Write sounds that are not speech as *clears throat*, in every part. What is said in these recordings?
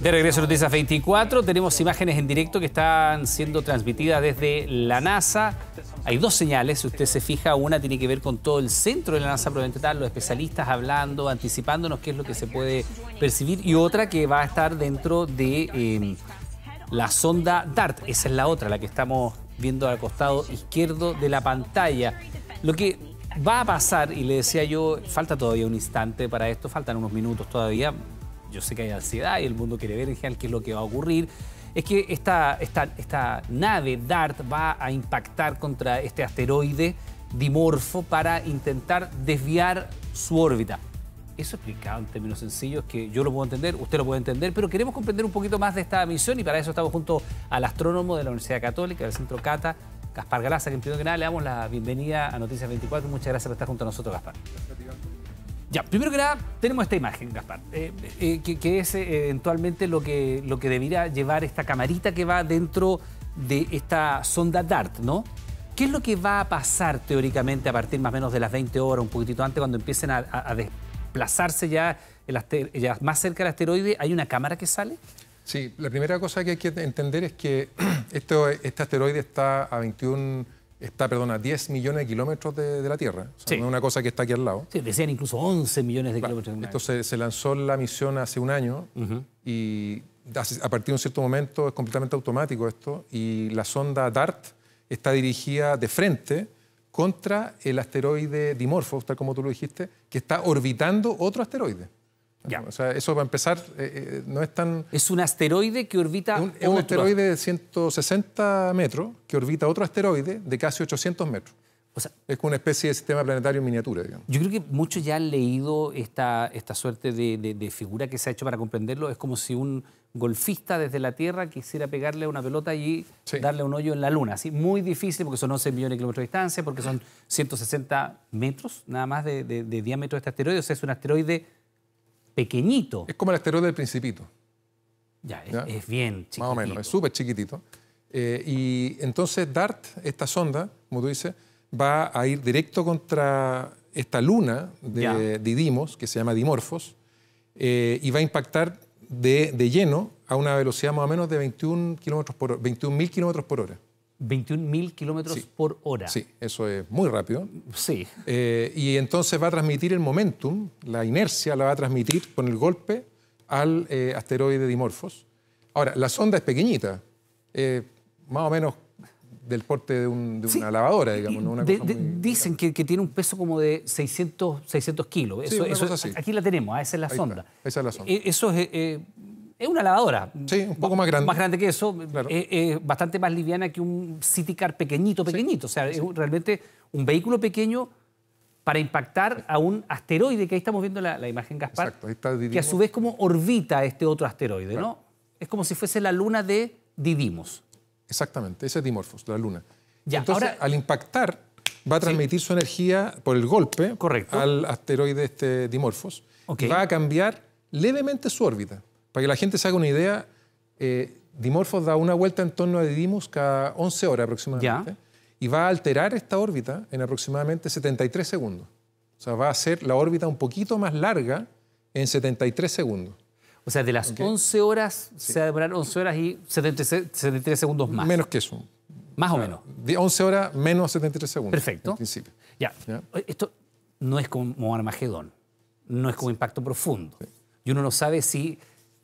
De regreso a Noticias 24, tenemos imágenes en directo que están siendo transmitidas desde la NASA. Hay dos señales, si usted se fija, una tiene que ver con todo el centro de la NASA Provental, los especialistas hablando, anticipándonos qué es lo que se puede percibir, y otra que va a estar dentro de em, la sonda DART, esa es la otra, la que estamos viendo al costado izquierdo de la pantalla. Lo que va a pasar, y le decía yo, falta todavía un instante para esto, faltan unos minutos todavía, yo sé que hay ansiedad y el mundo quiere ver en general qué es lo que va a ocurrir, es que esta, nave DART va a impactar contra este asteroide dimorfo para intentar desviar su órbita. Eso explicado en términos sencillos que yo lo puedo entender, usted lo puede entender, pero queremos comprender un poquito más de esta misión y para eso estamos junto al astrónomo de la Universidad Católica, del Centro Cata, Gaspar Galaza, que en primer lugar le damos la bienvenida a Noticias 24. Muchas gracias por estar junto a nosotros, Gaspar. Ya, primero que nada, tenemos esta imagen, Gaspar, eh, eh, eh, que, es eventualmente lo que, lo que debería llevar esta camarita que va dentro de esta sonda DART, ¿no? ¿Qué es lo que va a pasar teóricamente a partir más o menos de las 20 horas, un poquitito antes, cuando empiecen a, desplazarse ya, más cerca del asteroide? ¿Hay una cámara que sale? Sí, la primera cosa que hay que entender es que *clears throat* este asteroide está a 21 está, perdona, 10 millones de kilómetros de, la Tierra. O es una cosa que está aquí al lado. Sí, decían incluso 11 millones de kilómetros. Esto se, lanzó la misión hace un año y a partir de un cierto momento es completamente automático esto y la sonda DART está dirigida de frente contra el asteroide Dimorphos, tal como tú lo dijiste, que está orbitando otro asteroide. O sea, eso para empezar eh, eh, no es tan... Es un asteroide que orbita un, Es un asteroide de 160 metros que orbita otro asteroide de casi 800 metros. O sea, es una especie de sistema planetario en miniatura. Digamos. Yo creo que muchos ya han leído esta, esta suerte de, figura que se ha hecho para comprenderlo. Es como si un golfista desde la Tierra quisiera pegarle una pelota y darle un hoyo en la Luna. ¿sí? Muy difícil porque son 11 millones de kilómetros de distancia, porque son 160 metros nada más de, de diámetro de este asteroide. O sea, es un asteroide pequeñito. Es como el asteroide del Principito. Ya, es, bien chiquitito. Más o menos, es súper chiquitito. Eh, y entonces DART, esta sonda, como tú dices, va a ir directo contra esta luna de, Didimos, que se llama Dimorphos, eh, y va a impactar de, de, lleno a una velocidad más o menos de 21 kilómetros por 21.000 kilómetros por hora. 21.000 kilómetros por hora. Sí, eso es muy rápido. Sí. Eh, y entonces va a transmitir el momentum, la inercia la va a transmitir con el golpe al eh, asteroide Dimorphos. Ahora, la sonda es pequeñita, eh, más o menos del porte de, una lavadora, digamos. dicen que, tiene un peso como de 600, 600 kilos. Eso, sí, aquí la tenemos, ah, esa es la sonda. Esa es la sonda. Eso es es una lavadora. Sí, un poco más grande. Más grande que eso. Es, eh, eh, bastante más liviana que un City Car pequeñito, pequeñito. o sea, es realmente un vehículo pequeño para impactar a un asteroide, que ahí estamos viendo la, imagen, Gaspar, Exacto, que a su vez como orbita este otro asteroide, ¿no? Es como si fuese la luna de Didimos. Exactamente, ese es Dimorphos, la luna. Entonces, al impactar, va a transmitir su energía por el golpe Correcto. al asteroide este Dimorphos. Va a cambiar levemente su órbita. Para que la gente se haga una idea, eh, Dimorphos da una vuelta en torno a Didymos cada 11 horas aproximadamente y va a alterar esta órbita en aproximadamente 73 segundos. O sea, va a hacer la órbita un poquito más larga en 73 segundos. O sea, de las 11 horas se va a demorar 11 horas y 73 segundos más. Menos que eso. Más o ah, menos. De 11 horas menos 73 segundos. Perfecto. En principio. Ya. Esto no es como Armagedón, no es como impacto profundo. Y uno no sabe si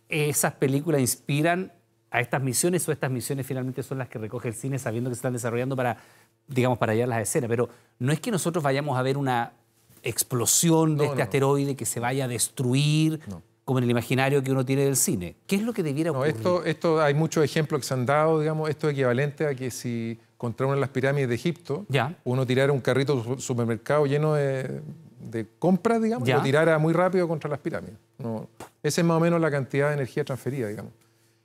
esas películas inspiran a estas misiones o estas misiones finalmente son las que recoge el cine sabiendo que se están desarrollando para, digamos, para hallar las escenas. Pero no es que nosotros vayamos a ver una explosión de este asteroide que se vaya a destruir como en el imaginario que uno tiene del cine. ¿Qué es lo que debiera ocurrir? esto, esto hay muchos ejemplos que se han dado, digamos, esto es equivalente a que si contra las pirámides de Egipto, uno tirara un carrito supermercado lleno de de compra, digamos, ¿Ya? tirara muy rápido contra las pirámides. No, esa es más o menos la cantidad de energía transferida, digamos.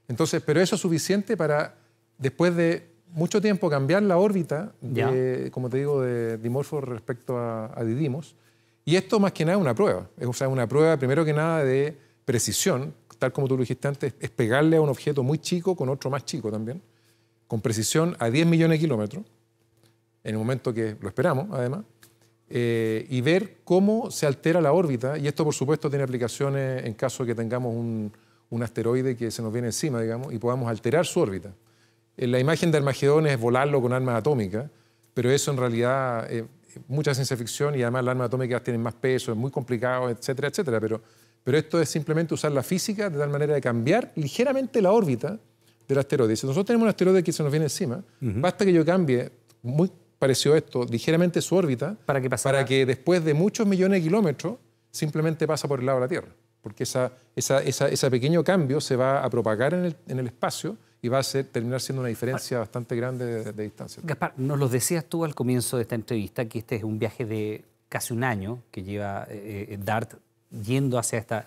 Entonces, pero eso es suficiente para, después de mucho tiempo, cambiar la órbita, como te digo, de Dimorphos respecto a, Didimos. Y esto más que nada es una prueba. Es una prueba, primero que nada, de precisión, tal como tú lo dijiste antes, es pegarle a un objeto muy chico con otro más chico también, con precisión a 10 millones de kilómetros, en el momento que lo esperamos, además. Eh, y ver cómo se altera la órbita. Y esto, por supuesto, tiene aplicaciones en caso de que tengamos un, un asteroide que se nos viene encima, digamos, y podamos alterar su órbita. Eh, la imagen de Armagedón es volarlo con armas atómicas, pero eso en realidad eh, mucha ciencia ficción y además las armas atómicas tienen más peso, es muy complicado, etcétera, etcétera. Pero, pero esto es simplemente usar la física de tal manera de cambiar ligeramente la órbita del asteroide. Si nosotros tenemos un asteroide que se nos viene encima, basta que yo cambie muy pareció esto, ligeramente su órbita, para que, que después de muchos millones de kilómetros simplemente pasa por el lado de la Tierra, porque ese esa, esa, pequeño cambio se va a propagar en el, en el espacio y va a ser, terminar siendo una diferencia bastante grande de, distancia. Gaspar, nos lo decías tú al comienzo de esta entrevista, que este es un viaje de casi un año que lleva eh, eh, DART yendo hacia, esta,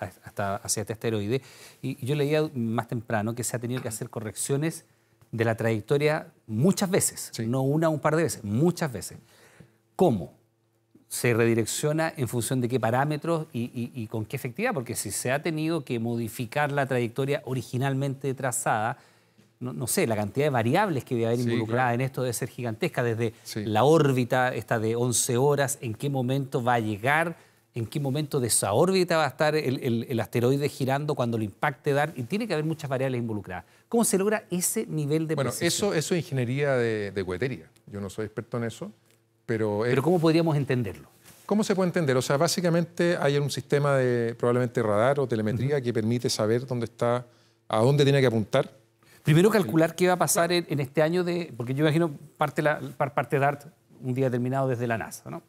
hacia este asteroide, y yo leía más temprano que se ha tenido que hacer correcciones de la trayectoria muchas veces, no una, un par de veces, muchas veces. ¿Cómo? se redirecciona en función de qué parámetros y, con qué efectividad, porque si se ha tenido que modificar la trayectoria originalmente trazada, no, sé, la cantidad de variables que debe haber involucrada en esto debe ser gigantesca, desde la órbita, esta de 11 horas, en qué momento va a llegar, en qué momento de esa órbita va a estar el, asteroide girando cuando lo impacte DART? y tiene que haber muchas variables involucradas. ¿Cómo se logra ese nivel de Bueno, eso, eso es ingeniería de, de, cohetería. Yo no soy experto en eso, pero... Pero ¿cómo podríamos entenderlo? ¿Cómo se puede entender? O sea, básicamente hay un sistema de probablemente radar o telemetría que permite saber dónde está, a dónde tiene que apuntar. Primero calcular qué va a pasar en, este año de, porque yo imagino parte la parte DART un día determinado desde la NASA, ¿no?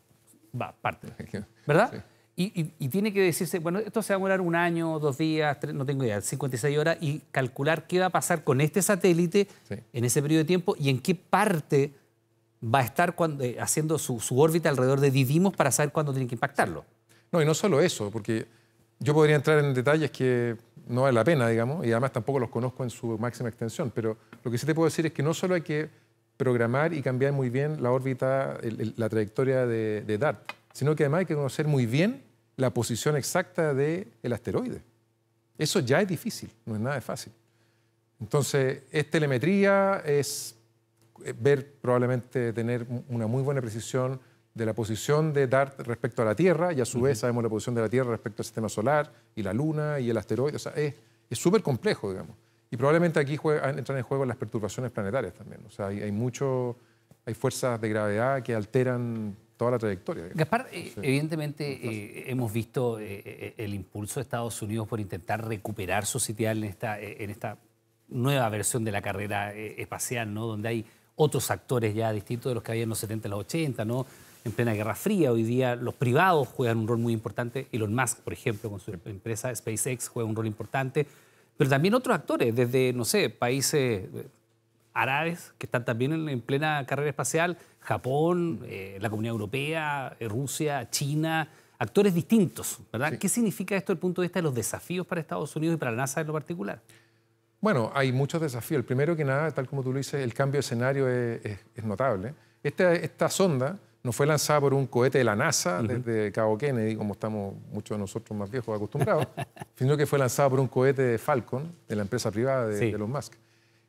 Va, parte. *laughs* ¿Verdad? Sí. Y, tiene que decirse, bueno, esto se va a demorar un año, dos días, no tengo idea, 56 horas, y calcular qué va a pasar con este satélite en ese periodo de tiempo y en qué parte va a estar cuando, eh, haciendo su, órbita alrededor de Didimos para saber cuándo tiene que impactarlo. No, y no solo eso, porque yo podría entrar en detalles que no vale la pena, digamos, y además tampoco los conozco en su máxima extensión, pero lo que sí te puedo decir es que no solo hay que programar y cambiar muy bien la órbita, la trayectoria de DART, sino que además hay que conocer muy bien la posición exacta del el asteroide. Eso ya es difícil, no es nada de fácil. Entonces, es telemetría, es eh, ver probablemente tener una muy buena precisión de la posición de DART respecto a la Tierra y a su vez sabemos la posición de la Tierra respecto al sistema solar y la Luna y el asteroide. O sea, es súper complejo, digamos. Y probablemente aquí entran en juego las perturbaciones planetarias también. O sea, hay, hay, mucho, hay fuerzas de gravedad que alteran toda la trayectoria. Gaspar, eh, evidentemente eh, hemos visto eh, el impulso de Estados Unidos por intentar recuperar su sitial en esta, nueva versión de la carrera espacial, ¿no? donde hay otros actores ya distintos de los que había en los 70 y los 80, ¿no? en plena Guerra Fría. Hoy día los privados juegan un rol muy importante. Elon Musk, por ejemplo, con su empresa SpaceX juega un rol importante. Pero también otros actores, desde, no sé, países árabes que están también en plena carrera espacial, Japón, eh, la Comunidad Europea, eh, Rusia, China, actores distintos, ¿verdad? ¿Qué significa esto desde el punto de vista de los desafíos para Estados Unidos y para la NASA en lo particular? Bueno, hay muchos desafíos. El primero que nada, tal como tú lo dices, el cambio de escenario es, notable. Esta, sonda no fue lanzada por un cohete de la NASA desde Cabo Kennedy, como estamos muchos de nosotros más viejos acostumbrados, *laughs* sino que fue lanzada por un cohete de Falcon, de la empresa privada de, los de Elon Musk.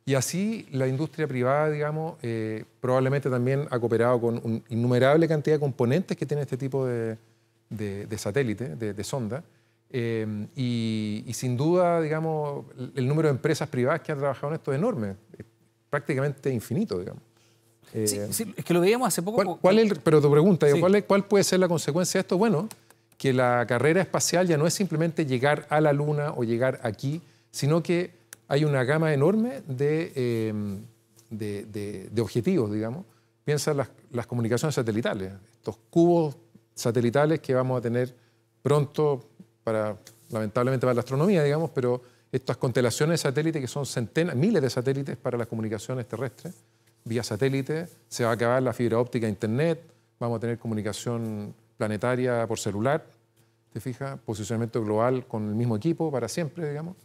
Y así la industria privada, digamos, eh, probablemente también ha cooperado con una innumerable cantidad de componentes que tiene este tipo de, de satélite, de, sonda. Eh, y, sin duda, digamos, el número de empresas privadas que han trabajado en esto es enorme, es prácticamente infinito, digamos. sí, eh, es que lo veíamos hace poco. ¿cuál, pero tu pregunta, ¿cuál, ¿cuál puede ser la consecuencia de esto? Bueno, que la carrera espacial ya no es simplemente llegar a la Luna o llegar aquí, sino que hay una gama enorme em, de, de, objetivos, digamos. Piensa las, las comunicaciones satelitales, estos cubos satelitales que vamos a tener pronto para, lamentablemente para la astronomía, digamos, pero estas constelaciones de satélites que son centenas, miles de satélites para las comunicaciones terrestres, vía satélite, se va a acabar la fibra óptica internet, vamos a tener comunicación planetaria por celular, te fijas, posicionamiento global con el mismo equipo para siempre, digamos.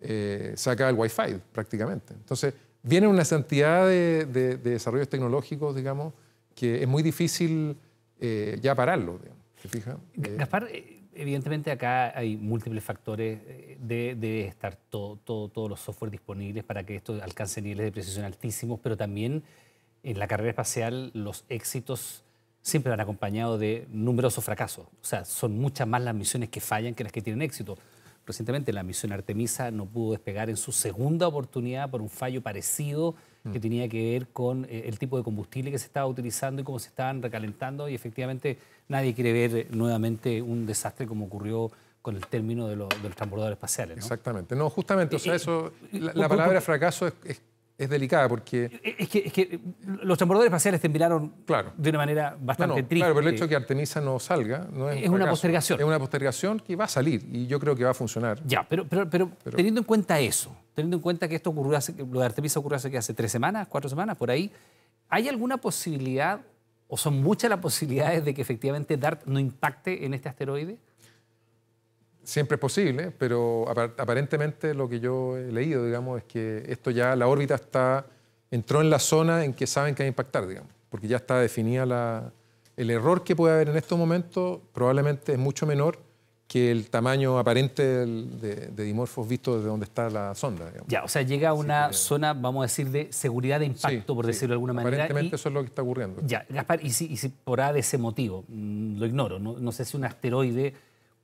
Eh, saca el Wi-Fi prácticamente. Entonces, viene una cantidad de, desarrollos tecnológicos, digamos, que es muy difícil eh, ya pararlo. Eh, Gaspar, evidentemente acá hay múltiples factores. de estar todos los software disponibles para que esto alcance niveles de precisión altísimos, pero también en la carrera espacial los éxitos siempre van acompañados de numerosos fracasos. O sea, son muchas más las misiones que fallan que las que tienen éxito recientemente la misión Artemisa no pudo despegar en su segunda oportunidad por un fallo parecido mm. que tenía que ver con eh, el tipo de combustible que se estaba utilizando y cómo se estaban recalentando y efectivamente nadie quiere ver eh, nuevamente un desastre como ocurrió con el término de, los transbordadores espaciales. Exactamente. No, justamente, o sea, eso, la, palabra fracaso es es delicada porque... Es que, los transportadores espaciales temblaron claro. de una manera bastante triste. Claro, pero el hecho de que Artemisa no salga no es, es una postergación. Es una postergación que va a salir y yo creo que va a funcionar. Ya, pero, pero, pero, teniendo en cuenta eso, teniendo en cuenta que esto ocurrió hace, lo de Artemisa ocurrió hace, hace tres semanas, cuatro semanas, por ahí, ¿hay alguna posibilidad o son muchas las posibilidades de que efectivamente DART no impacte en este asteroide? siempre es posible, pero aparentemente lo que yo he leído, digamos, es que esto ya, la órbita está, entró en la zona en que saben que va a impactar, digamos, porque ya está definida la... El error que puede haber en estos momentos probablemente es mucho menor que el tamaño aparente de, dimorfos visto desde donde está la sonda. Digamos. Ya, o sea, llega a una zona, vamos a decir, de seguridad de impacto, por decirlo de alguna manera. Aparentemente eso es lo que está ocurriendo. Ya, Gaspar, y si, por A de ese motivo, mm, lo ignoro, no sé si un asteroide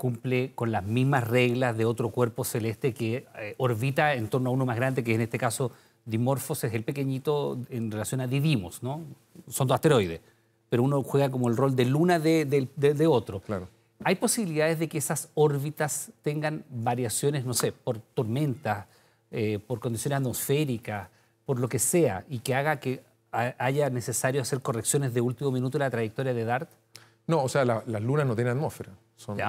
cumple con las mismas reglas de otro cuerpo celeste que eh, orbita en torno a uno más grande, que en este caso Dimorphos es el pequeñito en relación a Didimos, ¿no? Son dos asteroides, pero uno juega como el rol de luna de, de, otro. Claro. ¿Hay posibilidades de que esas órbitas tengan variaciones, no sé, por tormentas, eh, por condiciones atmosféricas, por lo que sea, y que haga que haya necesario hacer correcciones de último minuto en la trayectoria de DART? No, o sea, las lunas no tienen atmósfera. Son,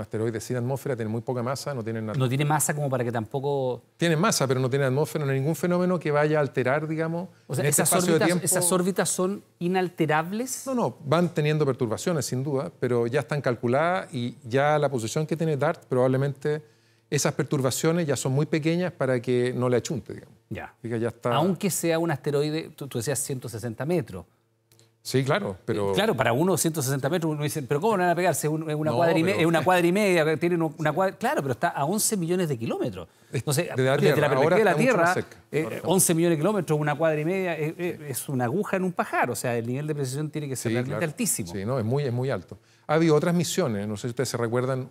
asteroides sin atmósfera, tienen muy poca masa, no tienen nada No tiene masa como para que tampoco... Tienen masa, pero no tienen atmósfera, no hay ningún fenómeno que vaya a alterar, digamos, este esas, órbitas, ¿Esas órbitas son inalterables? No, no, van teniendo perturbaciones, sin duda, pero ya están calculadas y ya la posición que tiene DART probablemente esas perturbaciones ya son muy pequeñas para que no le achunte, digamos. Ya. ya está... Aunque sea un asteroide, tú decías 160 metros, Sí, claro, eh, pero... Claro, para uno, 160 metros uno dice, pero ¿cómo no van a pegarse? Es una, cuadra, y una media, *laughs* tienen una cuadra... Claro, pero está a 11 millones de kilómetros. Entonces, de la la de la Tierra, 11 eh, millones de kilómetros, una cuadra y media, eh, es una aguja en un pajar. O sea, el nivel de precisión tiene que ser altísimo. Sí, no, es muy, es muy alto. Ha habido otras misiones, no sé si ustedes se recuerdan,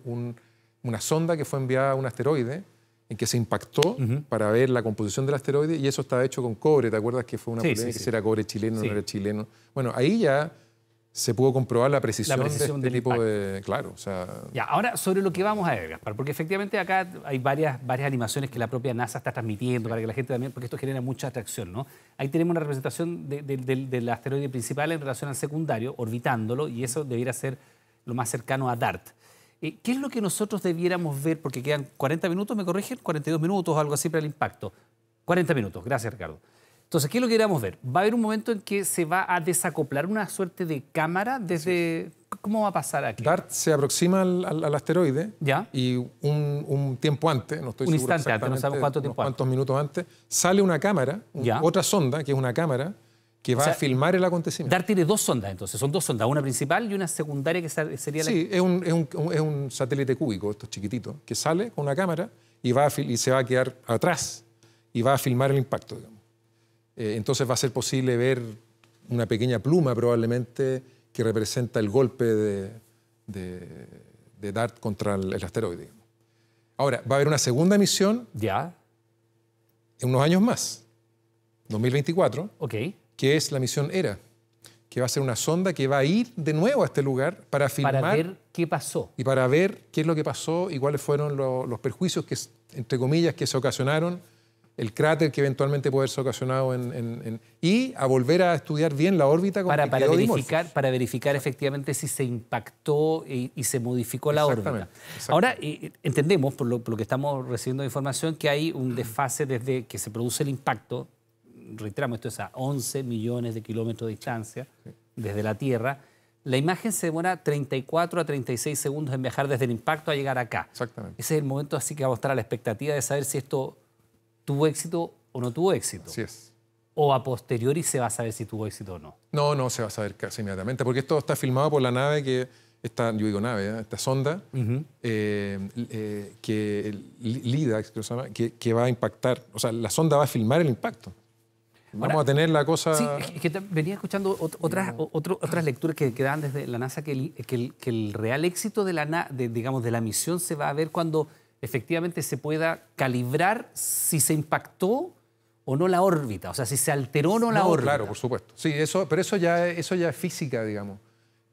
una sonda que fue enviada a un asteroide, en que se impactó para ver la composición del asteroide y eso estaba hecho con cobre. ¿Te acuerdas que fue una que era cobre chileno, no era chileno? Bueno, ahí ya se pudo comprobar la precisión, de este tipo de... Claro, o sea... Ya, ahora sobre lo que vamos a ver, Gaspar, porque efectivamente acá hay varias, varias animaciones que la propia NASA está transmitiendo para que la gente también... porque esto genera mucha atracción, ¿no? Ahí tenemos una representación del, del asteroide principal en relación al secundario, orbitándolo, y eso debiera ser lo más cercano a DART. Eh, ¿Qué es lo que nosotros debiéramos ver? Porque quedan 40 minutos, me corrigen, 42 minutos, o algo así para el impacto. 40 minutos, gracias Ricardo. Entonces, ¿qué es lo que queríamos ver? Va a haber un momento en que se va a desacoplar una suerte de cámara desde... ¿Cómo va a pasar aquí? DART se aproxima al, asteroide y un, tiempo antes, no estoy seguro exactamente, cuántos minutos antes, sale una cámara, otra sonda, que es una cámara, que va a filmar el acontecimiento. DART tiene dos sondas entonces, son dos sondas, una principal y una secundaria que sería la... Sí, es un, satélite cúbico, es chiquitito, que sale con una cámara y, va y se va a quedar atrás y va a filmar el impacto. Eh, entonces va a ser posible ver una pequeña pluma probablemente que representa el golpe de, DART contra el, asteroide. Ahora, va a haber una segunda misión. Ya. En unos años más, 2024. Ok que es la misión ERA, que va a ser una sonda que va a ir de nuevo a este lugar para filmar. Para ver qué pasó. Y para ver qué es lo que pasó y cuáles fueron los perjuicios, que, entre comillas, que se ocasionaron, el cráter que eventualmente puede haberse ocasionado en, y a volver a estudiar bien la órbita. para, para, verificar, para verificar efectivamente si se impactó y, se modificó la órbita. Ahora, eh, entendemos, por lo, por lo que estamos recibiendo de información, que hay un desfase desde que se produce el impacto reiteramos, esto es a 11 millones de kilómetros de distancia desde la Tierra, la imagen se demora 34 a 36 segundos en viajar desde el impacto a llegar acá. Exactamente. Ese es el momento así que vamos a estar a la expectativa de saber si esto tuvo éxito o no tuvo éxito. Así es. ¿O a posteriori se va a saber si tuvo éxito o no? No, no se va a saber casi inmediatamente, porque esto está filmado por la nave que, está, yo digo nave, esta sonda, que, LIDA, que, va a impactar, o sea, la sonda va a filmar el impacto. Vamos a tener la cosa. Sí, que venía escuchando otras, otras lecturas que, quedan desde la NASA que el, que real éxito de la, de, digamos, de la misión se va a ver cuando efectivamente se pueda calibrar si se impactó o no la órbita, o sea, si se alteró o no la órbita. Claro, por supuesto. Sí, eso, pero eso ya, eso ya es física, digamos,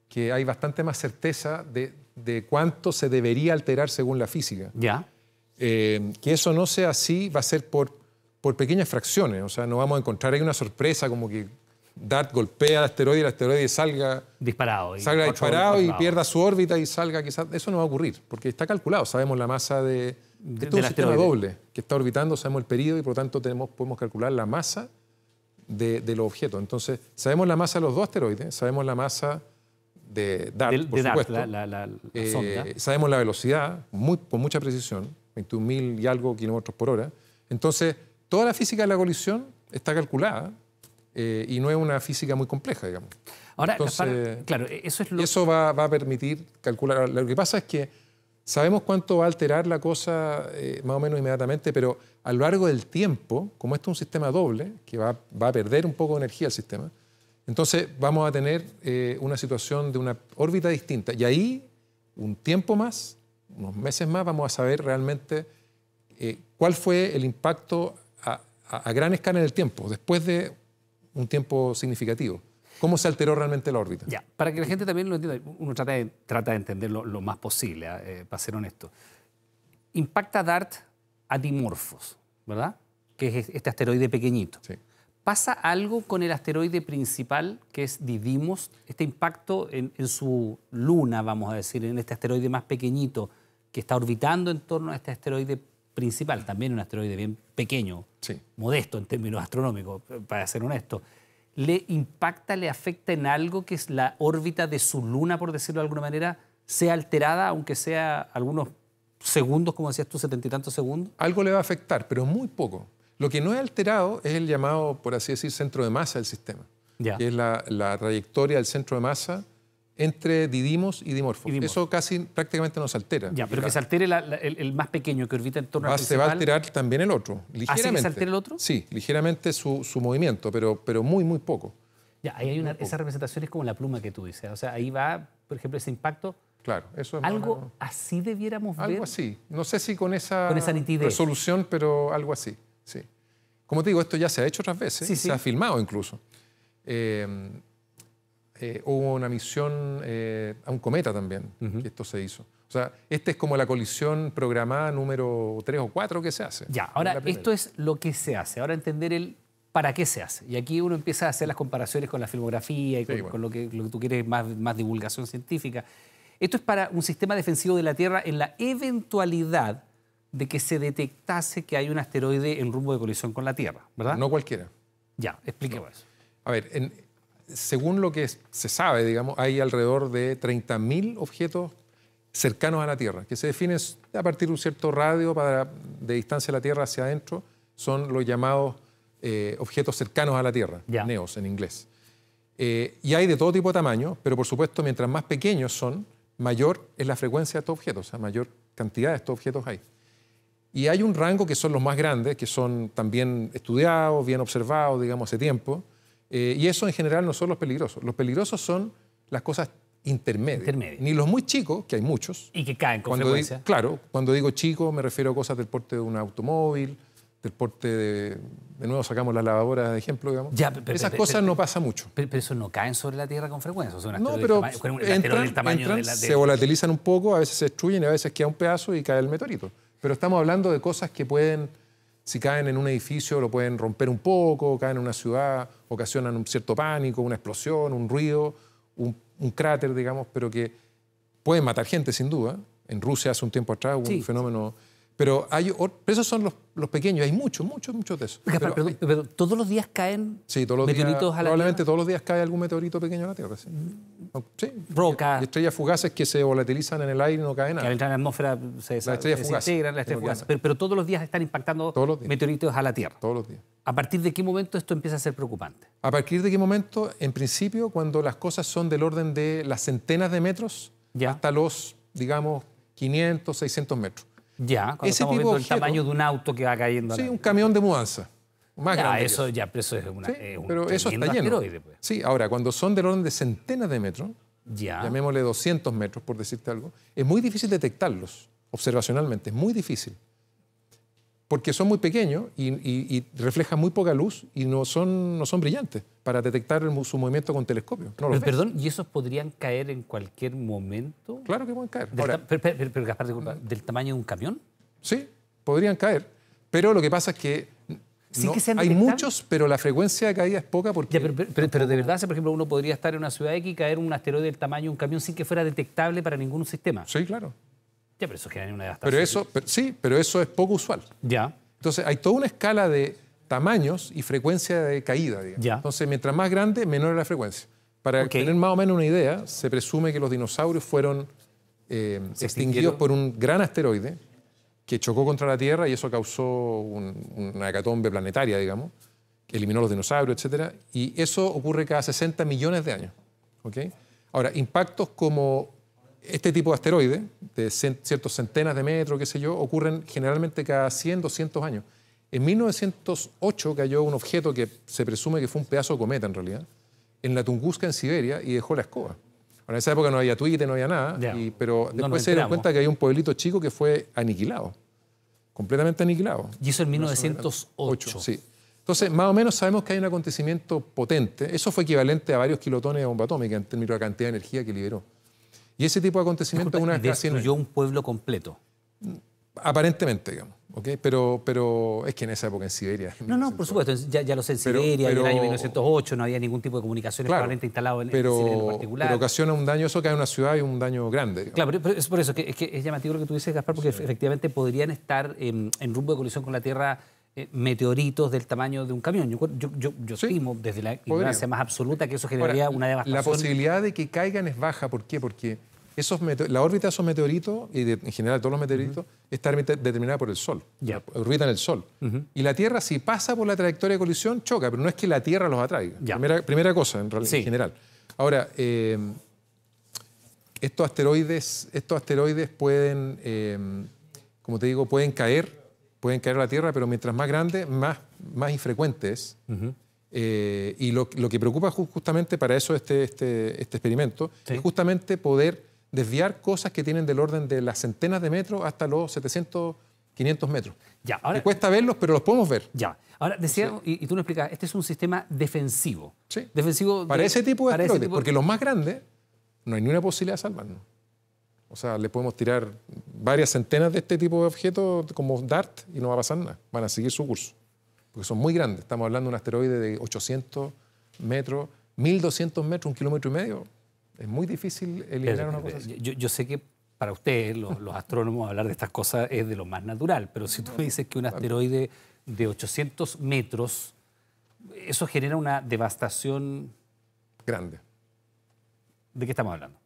que hay bastante más certeza de, de cuánto se debería alterar según la física. Ya. Eh, que eso no sea así va a ser por por pequeñas fracciones. O sea, no vamos a encontrar ahí una sorpresa como que Dart golpea al asteroide y el asteroide salga disparado, y salga disparado y pierda su órbita y salga quizás. Eso no va a ocurrir, porque está calculado. Sabemos la masa de. de Esto sistema doble que está orbitando, sabemos el periodo y por lo tanto tenemos, podemos calcular la masa de, los objetos. Entonces, sabemos la masa de los dos asteroides, sabemos la masa de DART, por supuesto. Eh, sabemos la velocidad con mucha precisión, 21.000 y algo kilómetros por hora. Entonces, toda la física de la colisión está calculada eh, y no es una física muy compleja, digamos. Ahora, claro, e-, eso es lo... Eso va, a permitir calcular. Lo que pasa es que sabemos cuánto va a alterar la cosa eh, más o menos inmediatamente, pero a lo largo del tiempo, como esto es un sistema doble, que va, a perder un poco de energía el sistema, entonces vamos a tener eh, una situación de una órbita distinta. Y ahí, un tiempo más, unos meses más, vamos a saber realmente cuál fue el impacto a, gran escala en el tiempo, después de un tiempo significativo. ¿Cómo se alteró realmente la órbita? Ya, para que la gente también lo entienda, uno trata de, trata de entenderlo lo más posible, ah, eh, para ser honesto. Impacta DART a Dimorphos, ¿verdad? Que es este asteroide pequeñito. ¿Pasa algo con el asteroide principal, que es didimos Este impacto en, en, su luna, vamos a decir, en este asteroide más pequeñito, que está orbitando en torno a este asteroide principal, también un asteroide bien pequeño, sí. modesto en términos astronómicos, para ser honesto, ¿le impacta, le afecta en algo que es la órbita de su luna, por decirlo de alguna manera, sea alterada, aunque sea algunos segundos, como decías tú, setenta y tantos segundos? Algo le va a afectar, pero muy poco. Lo que no es alterado es el llamado, por así decir, centro de masa del sistema, ya. que es la, la trayectoria del centro de masa entre didimos y dimorfos. Eso casi prácticamente nos altera. Ya, pero que se altere el, más pequeño que orbita en torno al principal. Se va a alterar también el otro, ligeramente. ¿Ah, ¿Así que se altera el otro? Sí, ligeramente su, movimiento, pero, pero muy, muy poco. Ya, ahí hay una, esa representación es como la pluma que tú dices. O sea, ahí va, por ejemplo, ese impacto. Claro, eso es Algo así debiéramos algo ver. Algo así. No sé si con esa, esa resolución, pero algo así. Sí. Como te digo, esto ya se ha hecho otras veces. Se ha filmado incluso. Eh, eh, hubo una misión eh, a un cometa también, esto se hizo. O sea, esta es como la colisión programada número 3 o 4 que se hace. Ya, ahora esto es lo que se hace. Ahora entender el para qué se hace. Y aquí uno empieza a hacer las comparaciones con la filmografía y con, lo, que, lo, tú quieres, más, más divulgación científica. Esto es para un sistema defensivo de la Tierra en la eventualidad de que se detectase que hay un asteroide en rumbo de colisión con la Tierra, ¿verdad? No cualquiera. Ya, explíqueme eso. A ver, en, según lo que se sabe, digamos, hay alrededor de 30.000 objetos cercanos a la Tierra, que se definen a partir de un cierto radio de distancia de la Tierra hacia adentro, son los llamados eh, objetos cercanos a la Tierra, NEOS en inglés. Eh, y hay de todo tipo de tamaño, pero por supuesto, mientras más pequeños son, mayor es la frecuencia de estos objetos, o sea, mayor cantidad de estos objetos hay. Y hay un rango que son los más grandes, que son también estudiados, bien observados, digamos, hace tiempo, eh, y eso en general no son los peligrosos. Los peligrosos son las cosas intermedias. Ni los muy chicos, que hay muchos. Y que caen con frecuencia. claro, cuando digo chico me refiero a cosas del porte de un automóvil, del porte de... De nuevo sacamos la lavadora de ejemplo, digamos. Esas cosas no pasa mucho. Pero, eso no caen sobre la Tierra con frecuencia. son no, pero se volatilizan un poco, a veces se destruyen, a veces queda un pedazo y cae el meteorito. Pero estamos hablando de cosas que pueden si caen en un edificio lo pueden romper un poco, caen en una ciudad, ocasionan un cierto pánico, una explosión, un ruido, un, cráter, digamos, pero que pueden matar gente sin duda. En Rusia hace un tiempo atrás hubo un fenómeno pero, hay, esos son los, pequeños, hay muchos, muchos, muchos de esos. Pero, todos los días caen meteoritos a la Probablemente todos los días cae algún meteorito pequeño a la Tierra. Sí. Mm. estrellas fugaces que se volatilizan en el aire y no caen nada. en la atmósfera se, desintegran, las estrellas fugaces. Pero, todos los días están impactando meteoritos a la Tierra. Todos los días. ¿A partir de qué momento esto empieza a ser preocupante? A partir de qué momento, en principio, cuando las cosas son del orden de las centenas de metros hasta los, digamos, 500, 600 metros. Ya, cuando ese el tamaño de un auto que va cayendo. Sí, un camión de mudanza. Más eso, ya, pero eso es una. un pero eso está lleno. Pues. Sí, ahora, cuando son del orden de centenas de metros, llamémosle 200 metros, por decirte algo, es muy difícil detectarlos observacionalmente, es muy difícil porque son muy pequeños y, reflejan muy poca luz y no son, no son brillantes para detectar su movimiento con telescopio. perdón, ¿y esos podrían caer en cualquier momento? Claro que pueden caer. pero, ¿del tamaño de un camión? Sí, podrían caer. Pero lo que pasa es que hay muchos, pero la frecuencia de caída es poca porque... pero, pero, de verdad, por ejemplo, uno podría estar en una ciudad X y caer un asteroide del tamaño de un camión sin que fuera detectable para ningún sistema. Sí, claro. Ya, pero eso una Pero eso, sí, pero eso es poco usual. Ya. Entonces hay toda una escala de tamaños y frecuencia de caída. Entonces, mientras más grande, menor es la frecuencia. Para tener más o menos una idea, se presume que los dinosaurios fueron eh, extinguidos por un gran asteroide que chocó contra la Tierra y eso causó una hecatombe planetaria, digamos, que eliminó los dinosaurios, etc. Y eso ocurre cada 60 millones de años. ¿okay? Ahora, impactos como este tipo de asteroides, de ciertos centenas de metros, qué sé yo, ocurren generalmente cada 100, 200 años. En 1908 cayó un objeto que se presume que fue un pedazo de cometa en realidad, en la Tunguska, en Siberia, y dejó la escoba. en esa época no había Twitter, no había nada, pero después se dieron cuenta que hay un pueblito chico que fue aniquilado, completamente aniquilado. Y eso en 1908. sí. Entonces, más o menos sabemos que hay un acontecimiento potente. Eso fue equivalente a varios kilotones de bomba atómica en términos de la cantidad de energía que liberó. Y ese tipo de acontecimientos una vez destruyó un pueblo completo. Aparentemente, digamos. ¿okay? Pero, pero es que en esa época en Siberia. no, no, por supuesto, ya, lo sé, en Siberia, en el año 1908 no había ningún tipo de comunicaciones claro, instalado en, Siberia en particular. Pero ocasiona un daño, eso que en una ciudad y un daño grande. Claro, pero es por eso que, es, llamativo lo que tú dices, Gaspar, porque efectivamente podrían estar en rumbo de colisión con la Tierra eh, meteoritos del tamaño de un camión. Yo, yo, estimo desde la más absoluta que eso generaría una devastación. La posibilidad de que caigan es baja. ¿Por qué? Porque esos la órbita de esos meteoritos, y en general todos los meteoritos, está determinada por el Sol. Orbitan el Sol. Y la Tierra, si pasa por la trayectoria de colisión, choca, pero no es que la Tierra los atraiga. Primera, cosa, en, realidad, en general. Ahora, eh, estos asteroides, estos asteroides pueden, eh, como te digo, pueden caer pueden caer a la Tierra, pero mientras más grande, más, más infrecuentes. Eh, y lo, lo, que preocupa justamente para eso este, este, este experimento es justamente poder desviar cosas que tienen del orden de las centenas de metros hasta los 700, 500 metros. Ya, ahora, cuesta verlos, pero los podemos ver. Ya. Ahora, decía, y, tú lo explicas, este es un sistema defensivo. Sí. Defensivo. Para ese tipo de asteroides, porque los más grandes no hay ni una posibilidad de salvarnos. O sea, le podemos tirar varias centenas de este tipo de objetos como DART y no va a pasar nada. Van a seguir su curso. Porque son muy grandes. Estamos hablando de un asteroide de 800 metros, 1200 metros, un kilómetro y medio. Es muy difícil eliminar una cosa así. Yo, sé que para ustedes, los, los, astrónomos, hablar de estas cosas es de lo más natural. Pero si tú dices que un asteroide de 800 metros, eso genera una devastación... Grande. ¿De qué estamos hablando?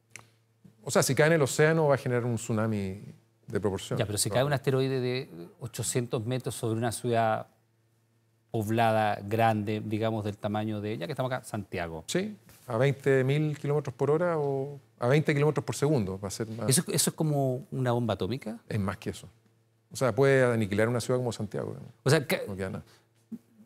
O sea, si cae en el océano va a generar un tsunami de proporción. Ya, pero si cae un asteroide de 800 metros sobre una ciudad poblada, grande, digamos, del tamaño de, ella, que estamos acá, Santiago. Sí, a 20.000 kilómetros por hora o a 20 kilómetros por segundo. Va a ser ¿Eso, es como una bomba atómica? Es más que eso. O sea, puede aniquilar una ciudad como Santiago. O sea, que...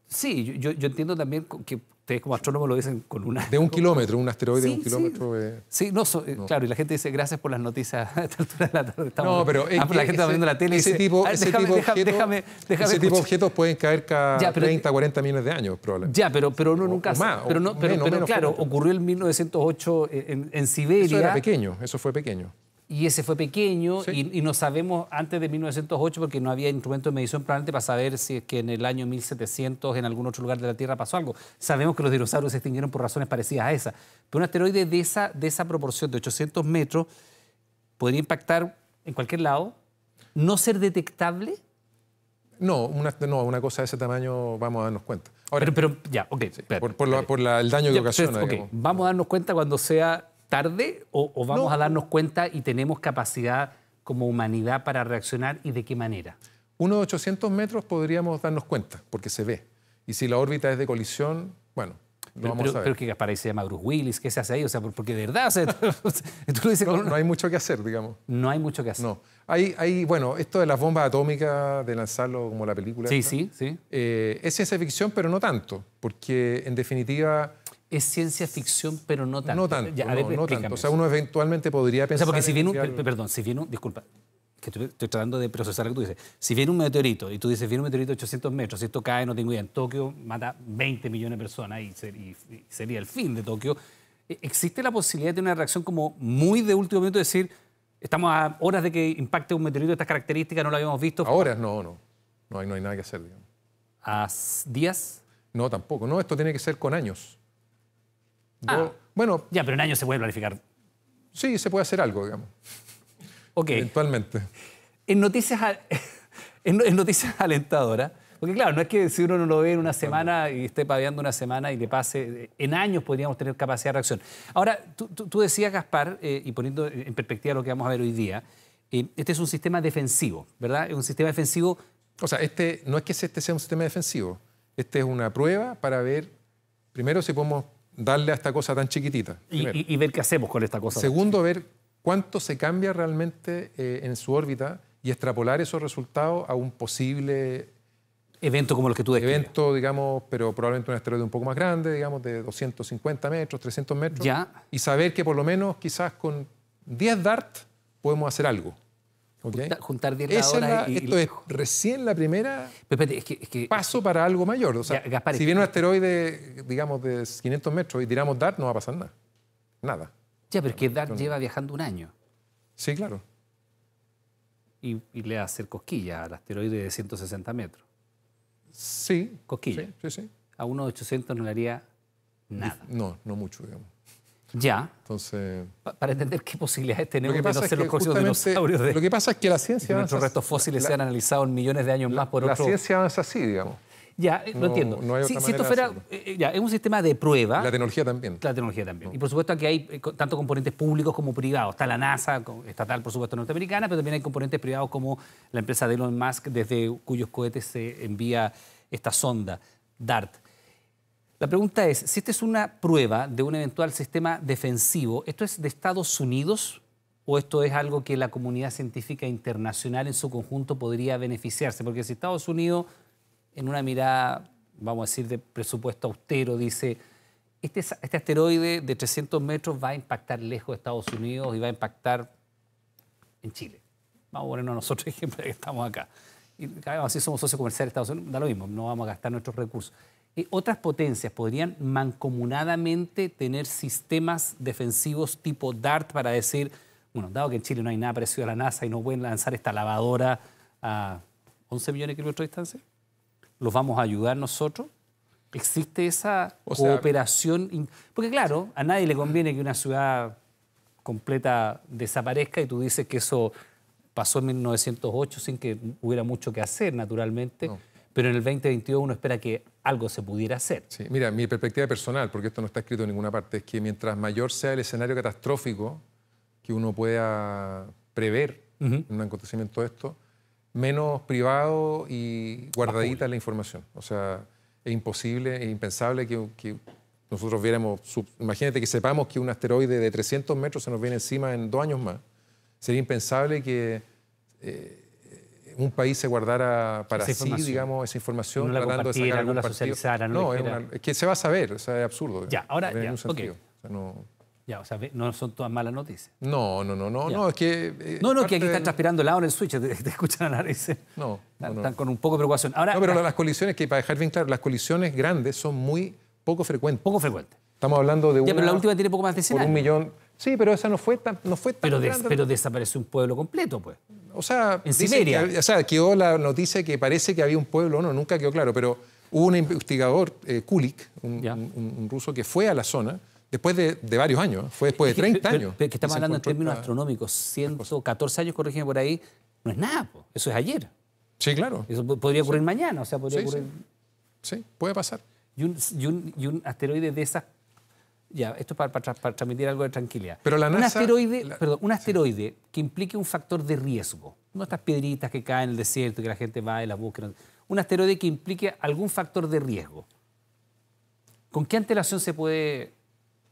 Sí, yo, entiendo también que, como astrónomos lo dicen con una... De un *laughs* kilómetro, un asteroide de un kilómetro. Eh. Sí, eh, claro, y la gente dice, gracias por las noticias *laughs* a esta altura de la tarde. no, ah, pero... la gente está viendo la tele ese y dice, tipo, ese tipo de objetos pueden caer cada 30, 40 millones de años, probablemente. Ya, pero, pero nunca... O más, pero, no, pero, pero claro, ocurrió en 1908 eh, en Siberia. Eso era pequeño, eso fue pequeño y ese fue pequeño y, no sabemos antes de 1908 porque no había instrumento de medición probablemente para saber si es que en el año 1700 en algún otro lugar de la Tierra pasó algo. Sabemos que los dinosaurios se extinguieron por razones parecidas a esa. Pero un asteroide de esa, de esa proporción, de 800 metros, podría impactar en cualquier lado, no ser detectable. No, una, cosa de ese tamaño vamos a darnos cuenta. pero, ya, ok. por, el daño que ocasiona. vamos a darnos cuenta cuando sea tarde o, vamos a darnos cuenta y tenemos capacidad como humanidad para reaccionar y de qué manera? de 800 metros podríamos darnos cuenta, porque se ve. Y si la órbita es de colisión, bueno, no vamos a ver. Pero que para ahí se llama Bruce Willis, ¿qué se hace ahí? O sea, porque de verdad, *laughs* no, hay mucho que hacer, digamos. No hay mucho que hacer. No. Hay, hay bueno, esto de las bombas atómicas, de lanzarlo como la película. Sí, sí, sí. Eh, es ciencia ficción, pero no tanto, porque en definitiva es ciencia ficción, pero no tanto. No tanto, O sea, uno eventualmente podría pensar... porque si Perdón, si viene un... Disculpa, que estoy, tratando de procesar lo que tú dices. Si viene un meteorito, y tú dices, viene un meteorito de 800 metros, si esto cae, no tengo idea, en Tokio mata 20 millones de personas y, sería el fin de Tokio, ¿e, ¿existe la posibilidad de una reacción como muy de último minuto, de decir, estamos a horas de que impacte un meteorito de estas características, no lo habíamos visto? A horas, no, no. No hay, nada que hacer, ¿A días? No, tampoco. No, esto tiene que ser con años. Ah. bueno. Ya, pero en años se puede planificar. Sí, se puede hacer algo, digamos. Ok. Eventualmente. En noticias, *laughs* noticias alentadoras, porque claro, no es que si uno no lo ve en una semana y esté padeando una semana y le pase, en años podríamos tener capacidad de reacción. Ahora, tú, decías, Gaspar, eh, y poniendo en perspectiva lo que vamos a ver hoy día, eh, este es un sistema defensivo, ¿verdad? Es un sistema defensivo... O sea, este, no es que este sea un sistema defensivo, este es una prueba para ver, primero, si podemos darle a esta cosa tan chiquitita. Y, ver qué hacemos con esta cosa. Segundo, ver cuánto se cambia realmente eh, en su órbita y extrapolar esos resultados a un posible... Evento como el que tú describes. Evento, digamos, pero probablemente un asteroide un poco más grande, digamos, de 250 metros, 300 metros. Ya. Y saber que por lo menos quizás con 10 DART podemos hacer algo. Juntar 10 Esto es recién la primera que, es paso para algo mayor. O sea, si viene un asteroide, digamos, de 500 metros y tiramos DART, no va a pasar nada. Nada. Ya, pero es que DART lleva viajando un año. Sí, claro. Y, y le hace cosquilla al asteroide de 160 metros. Sí. Cosquilla. Sí, sí, sí. A de 800 no le haría nada. No, no mucho, digamos. Ya. Entonces. para entender qué posibilidades tenemos de no ser los de dinosaurios. De, lo que pasa es que la ciencia. Nuestros restos fósiles se han analizado en millones de años más por otro. La ciencia es así, digamos. Ya, eh, lo entiendo. No hay si, esto fuera, eh, ya, es un sistema de prueba. La tecnología también. La tecnología también. Y por supuesto que hay eh, tanto componentes públicos como privados. Está la NASA, estatal por supuesto norteamericana, pero también hay componentes privados como la empresa de Elon Musk, desde cuyos cohetes se envía esta sonda, DART. La pregunta es, si esta es una prueba de un eventual sistema defensivo, ¿esto es de Estados Unidos o esto es algo que la comunidad científica internacional en su conjunto podría beneficiarse? Porque si Estados Unidos, en una mirada, vamos a decir, de presupuesto austero, dice, este, este asteroide de 300 metros va a impactar lejos de Estados Unidos y va a impactar en Chile. Vamos a ponernos nosotros *laughs* ejemplo que estamos acá. Y así somos socios comerciales de Estados Unidos, da lo mismo, no vamos a gastar nuestros recursos otras potencias podrían mancomunadamente tener sistemas defensivos tipo DART para decir, bueno, dado que en Chile no hay nada parecido a la NASA y no pueden lanzar esta lavadora a 11 millones de kilómetros de distancia, ¿los vamos a ayudar nosotros? ¿Existe esa cooperación? Porque claro, a nadie le conviene que una ciudad completa desaparezca y tú dices que eso pasó en 1908 sin que hubiera mucho que hacer, naturalmente pero en el 2022 uno espera que algo se pudiera hacer. Sí, mira, mi perspectiva personal, porque esto no está escrito en ninguna parte, es que mientras mayor sea el escenario catastrófico que uno pueda prever en un acontecimiento de esto, menos privado y guardadita es la información. O sea, es imposible, es impensable que, nosotros viéramos, imagínate que sepamos que un asteroide de 300 metros se nos viene encima en dos años más. Sería impensable que... Eh, un país se guardara para sí, digamos, esa información, no la tratando de no la socializara, no, es, que se va a saber, o sea, es absurdo. Ya, ahora, ya, okay. o sea, no... Ya, o sea, no son todas malas noticias. No, no, no, no, no, es que... no, no, eh, que aquí están transpirando el lado en el switch, *laughs* te, escuchan a la no, no, Están con un poco de preocupación. Ahora, no, pero las colisiones, que para dejar bien claro, las colisiones grandes son muy poco frecuentes. Poco frecuentes. Estamos hablando de una... Ya, pero la última tiene poco más de 100 Por un millón Sí, pero esa no fue tan, no fue pero, pero desapareció un pueblo completo, pues. O sea, en Siberia. o sea, quedó la noticia que parece que había un pueblo, no, nunca quedó claro, pero hubo un investigador, eh, Kulik, un, ruso, que fue a la zona después de, varios años, fue después de 30 años. que estamos hablando en términos astronómicos, 114 años, corrígeme por ahí, no es nada, eso es ayer. Sí, claro. Eso podría ocurrir mañana, o sea, podría ocurrir... Sí. puede pasar. Y un, y un asteroide de esas ya, esto es para, transmitir algo de tranquilidad. Pero la un asteroide, que implique un factor de riesgo. No estas piedritas que caen en el desierto y que la gente va y las busca. un asteroide que implique algún factor de riesgo. ¿Con qué antelación se puede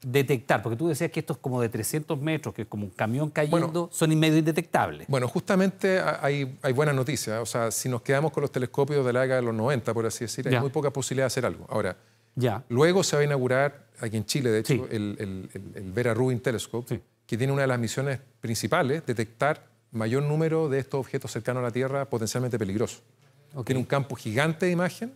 detectar? Porque tú decías que estos como de 300 metros, que es como un camión cayendo, son medio indetectables. Bueno, justamente hay, hay, buenas noticias. O sea, si nos quedamos con los telescopios de la época de los 90, por así decir, hay muy poca posibilidad de hacer algo. Ahora, Luego se va a inaugurar, aquí en Chile, de hecho, el, Vera Rubin Telescope, que tiene una de las misiones principales, detectar mayor número de estos objetos cercanos a la Tierra potencialmente peligrosos. Tiene un campo gigante de imagen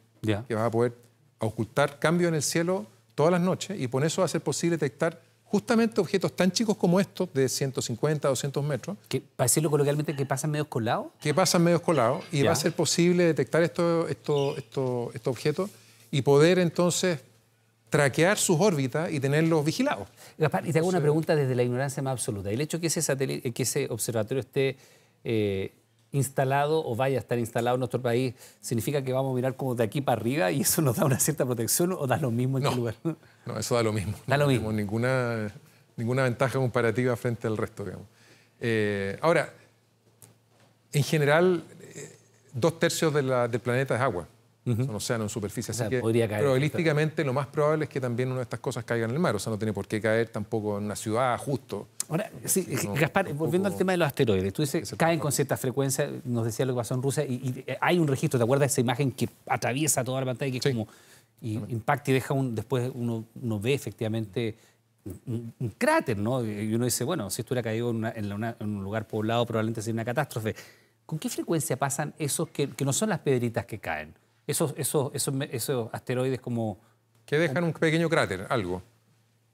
que va a poder ocultar cambios en el cielo todas las noches y por eso va a ser posible detectar justamente objetos tan chicos como estos, de 150, 200 metros. Que, para decirlo coloquialmente, que pasan medio colados. Que pasan medio colados y va a ser posible detectar estos esto, esto, objetos y poder entonces traquear sus órbitas y tenerlos vigilados. Gaspar, y te hago una pregunta desde la ignorancia más absoluta. El hecho que ese, que ese observatorio esté eh, instalado o vaya a estar instalado en nuestro país, ¿significa que vamos a mirar como de aquí para arriba y eso nos da una cierta protección o da lo mismo en no, lugar? *laughs* No, eso da lo mismo. Da lo mismo. Ninguna, ninguna ventaja comparativa frente al resto, digamos. Eh, ahora, en general, eh, dos tercios del planeta es agua en superficie. O Así podría caer probabilísticamente lo más probable es que también una de estas cosas caiga en el mar. O sea, no tiene por qué caer tampoco en una ciudad justo. Ahora, eh, Gaspar, volviendo al tema de los asteroides, tú dices, caen con cierta frecuencia, nos decía lo que pasó en Rusia, y, eh, hay un registro, ¿te acuerdas de esa imagen que atraviesa toda la pantalla y que es como... Y impacta y deja un... Después uno, ve efectivamente... Un, cráter, ¿no? Y uno dice, bueno, si esto hubiera caído en, un lugar poblado, probablemente sería una catástrofe. ¿Con qué frecuencia pasan esos que, no son las pedritas que caen? esos, esos, asteroides como... Que dejan un pequeño cráter, algo.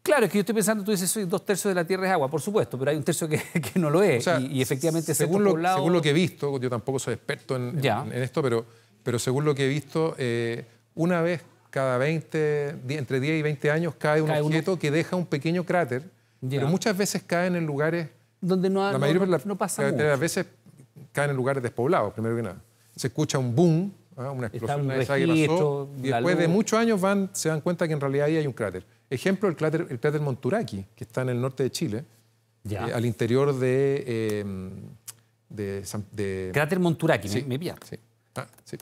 Claro, es que yo estoy pensando, tú dices, dos tercios de la Tierra es agua, por supuesto, pero hay un tercio que, *laughs* no lo es. y, efectivamente, según lo, según lo que he visto, yo tampoco soy experto en, en, esto, pero, pero según lo que he visto, eh, una vez cada 20, entre 10 y 20 años cae un objeto que deja un pequeño cráter, pero muchas veces caen en lugares... Donde no, ha, no, no, pasa mucho. Las veces caen en lugares despoblados, primero que nada. Se escucha un boom Ah, una explosión, de esa que pasó, y después de muchos años se dan cuenta que en realidad ahí hay un cráter. Ejemplo, el cráter, el Monturaki, que está en el norte de Chile, eh, al interior de, em, Cráter Monturaki, sí, me, me pilla. Sí. Ah, sí.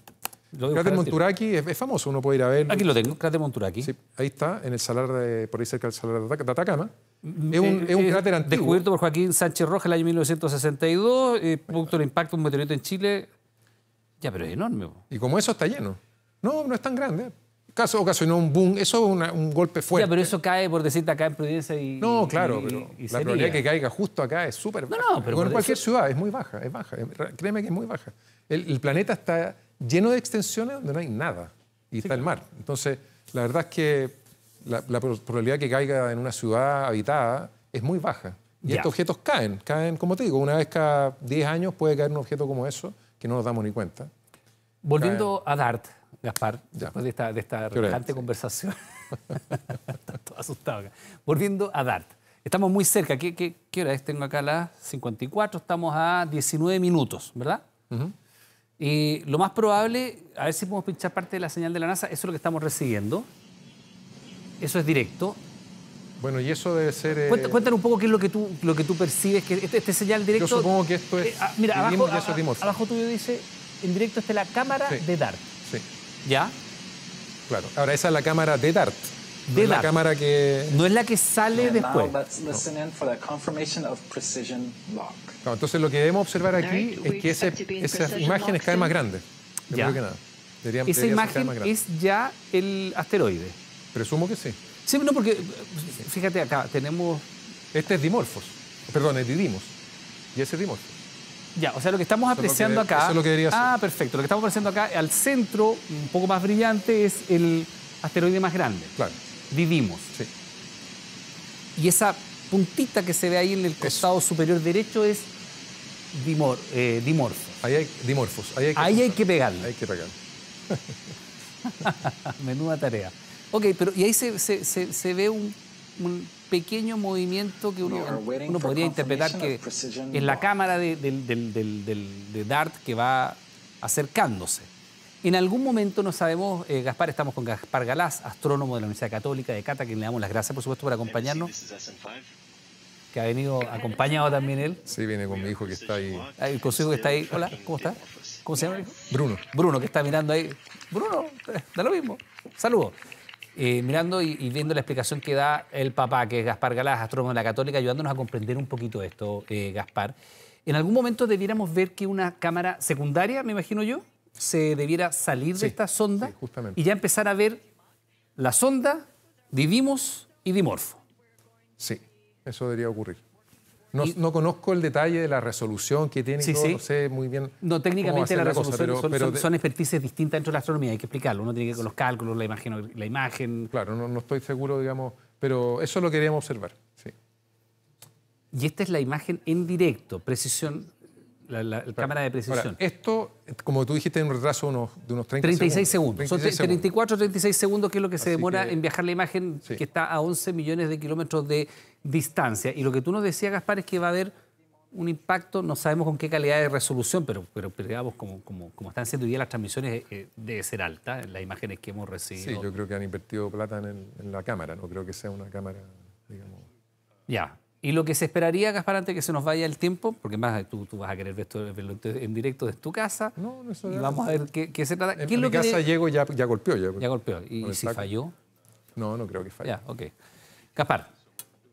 Cráter, Monturaki es, famoso, uno puede ir a verlo. Aquí lo tengo, Cráter Monturaki. Sí, ahí está, en el salar de, por ahí cerca del salar de Atacama. Mm, es un, eh, eh, cráter antiguo. Descubierto por Joaquín Sánchez Rojas en el año 1962, punto producto del impacto de un meteorito en Chile. Ya, pero es enorme. Y como eso está lleno. No, no es tan grande. Caso ocasionó un boom, eso es un golpe fuerte. Ya, pero eso cae, por decirte, acá en Providencia y. No, claro, pero la probabilidad que caiga justo acá es súper baja. No, no, pero. en cualquier ciudad es muy baja, es baja. Créeme que es muy baja. El, planeta está lleno de extensiones donde no hay nada y está el mar. Entonces, la verdad es que la, probabilidad que caiga en una ciudad habitada es muy baja. Y estos objetos caen, caen, como te digo, una vez cada 10 años puede caer un objeto como eso que no nos damos ni cuenta. Volviendo a Dart, Gaspar, después de esta, de conversación. *laughs* asustado Volviendo a Dart. Estamos muy cerca. ¿Qué, hora es? Tengo acá las 54. Estamos a 19 minutos, ¿verdad? Y lo más probable, a ver si podemos pinchar parte de la señal de la NASA, eso es lo que estamos recibiendo. Eso es directo. Bueno, y eso debe ser. Eh... un poco qué es lo que tú, lo que tú percibes, que este, este señal directo. Yo supongo que esto es. Eh, ah, mira, abajo, tuyo dice: en directo está la cámara de DART. Sí. ¿Ya? Claro. Ahora, esa es la cámara de DART. No de es la cámara que. No es la que sale después. entonces, lo que debemos observar aquí es que esa esas imágenes caen más grandes. Yo creo que nada. esa imagen es ya el asteroide. Presumo que sí. Sí, no, porque fíjate acá, tenemos. Este es dimorfos. Perdón, es didimos. Y ese es dimorfo. Ya, o sea, lo que estamos apreciando acá. Eso es lo que Ah, perfecto. Lo que estamos apreciando acá, al centro, un poco más brillante, es el asteroide más grande. Claro. Didimos. Sí. Y esa puntita que se ve ahí en el costado superior derecho es dimor, eh, dimorfos. Ahí hay dimorfos. Ahí hay que, ahí Ahí hay que pegarle. *laughs* *laughs* Menuda tarea. Ok, pero y ahí se, ve un, pequeño movimiento que uno, podría interpretar que es la cámara de, Dart que va acercándose. En algún momento no sabemos, eh, Gaspar, estamos con Gaspar Galás, astrónomo de la Universidad Católica de Cata, que le damos las gracias, por supuesto, por acompañarnos que ha venido acompañado también él. Sí, viene con mi hijo que está ahí. Ah, el consejo que está ahí. Hola, ¿cómo está? ¿Cómo se llama? Bruno. Bruno, que está mirando ahí. Bruno, *laughs* da lo mismo. Saludos. Eh, mirando y, viendo la explicación que da el papá, que es Gaspar Galás, astrónomo de la Católica, ayudándonos a comprender un poquito esto, eh, Gaspar. En algún momento debiéramos ver que una cámara secundaria, me imagino yo, se debiera salir de esta sonda y ya empezar a ver la sonda, divimos y Dimorfo. Sí, eso debería ocurrir. No, conozco el detalle de la resolución que tiene, no sé muy bien. No, técnicamente la resolución son, expertices distintas dentro de la astronomía, hay que explicarlo. Uno tiene que con los cálculos, la imagen. La imagen. Claro, no, estoy seguro, digamos, pero eso lo queríamos observar. Y esta es la imagen en directo, precisión la, cámara de precisión. esto, como tú dijiste, tiene un retraso de unos 30 36 segundos. Son 34, 36 segundos que es lo que se demora en viajar la imagen que está a 11 millones de kilómetros de distancia. Y lo que tú nos decías, Gaspar, es que va a haber un impacto, no sabemos con qué calidad de resolución, pero, pero, como, están siendo hoy día las transmisiones, eh, eh, debe ser alta las imágenes que hemos recibido. Sí, yo creo que han invertido plata en, en la cámara, no creo que sea una cámara, digamos... Ya, y lo que se esperaría, Gaspar, antes de que se nos vaya el tiempo, porque más tú, vas a querer ver esto, en directo desde tu casa. No, no eso Vamos a ver qué, se trata. En, mi casa llego ya, ya golpeó. Ya, golpeó. ¿Y, si falló? No, no creo que falle. Ya, ok. Gaspar,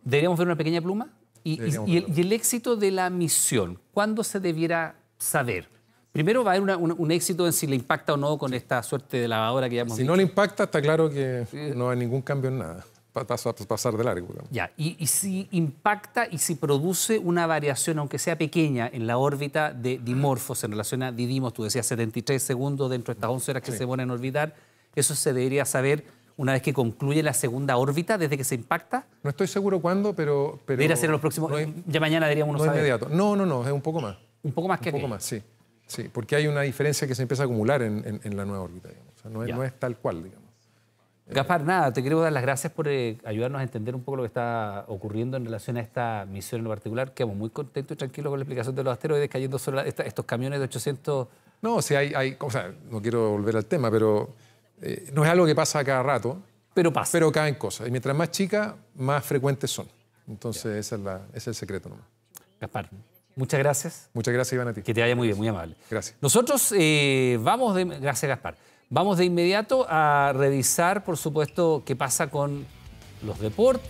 ¿deberíamos ver una pequeña pluma? Y, y, el, éxito de la misión, ¿cuándo se debiera saber? Primero va a haber una, un, éxito en si le impacta o no con esta suerte de lavadora que ya hemos Si no le impacta, está claro que no hay ningún cambio en nada pasar de largo. Ya, y, si impacta y si produce una variación, aunque sea pequeña, en la órbita de Dimorphos en relación a Didimos, tú decías 73 segundos dentro de estas 11 horas que se ponen a olvidar, eso se debería saber una vez que concluye la segunda órbita desde que se impacta? No estoy seguro cuándo, pero... pero Debería ser en los próximos... ya mañana deberíamos no Inmediato. No, no, no, es un poco más. ¿Un poco más que Un poco más, sí. Sí, porque hay una diferencia que se empieza a acumular en, en, la nueva órbita. Digamos. no, es, tal cual, digamos. Gaspar, nada, te quiero dar las gracias por eh, ayudarnos a entender un poco lo que está ocurriendo en relación a esta misión en lo particular. Quedamos muy contentos y tranquilos con la explicación de los asteroides cayendo sobre estos camiones de 800... No, hay, hay o sea, no quiero volver al tema, pero eh, no es algo que pasa cada rato. Pero pasa. Pero caen cosas. Y mientras más chicas, más frecuentes son. Entonces, ese es el secreto nomás. Gaspar, Muchas gracias. Muchas gracias, Iván, a ti. Que te vaya muy bien, muy amable. Gracias. Nosotros eh, vamos de... Gracias, Gaspar. Vamos de inmediato a revisar, por supuesto, qué pasa con los deportes,